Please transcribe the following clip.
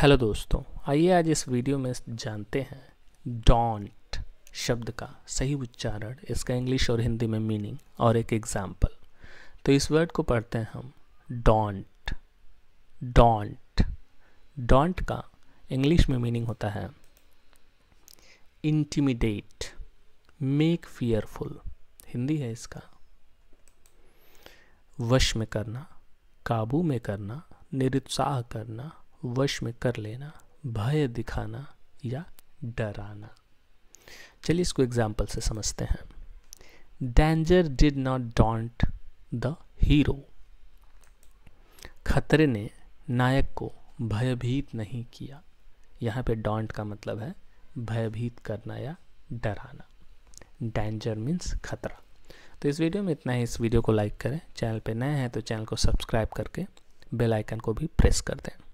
hello दोस्तों आइए आज इस वीडियो में जानते हैं डॉन्ट शब्द का सही उच्चारण इसका इंग्लिश और हिंदी में मीनिंग और एक एग्जाम्पल तो इस वर्ड को पढ़ते हैं हम डॉन्ट डॉन्ट डॉन्ट का इंग्लिश में मीनिंग होता है इंटिमिडेट मेक फियरफुल हिंदी है इसका वश में करना काबू में करना निरुत्साह करना वश में कर लेना भय दिखाना या डराना चलिए इसको एग्जाम्पल से समझते हैं danger did not daunt the hero खतरे ने नायक को भयभीत नहीं किया यहाँ पे डॉन्ट का मतलब है भयभीत करना या डराना डेंजर मीन्स खतरा तो इस वीडियो में इतना ही इस वीडियो को लाइक करें चैनल पे नए हैं तो चैनल को सब्सक्राइब करके बेल आइकन को भी प्रेस कर दें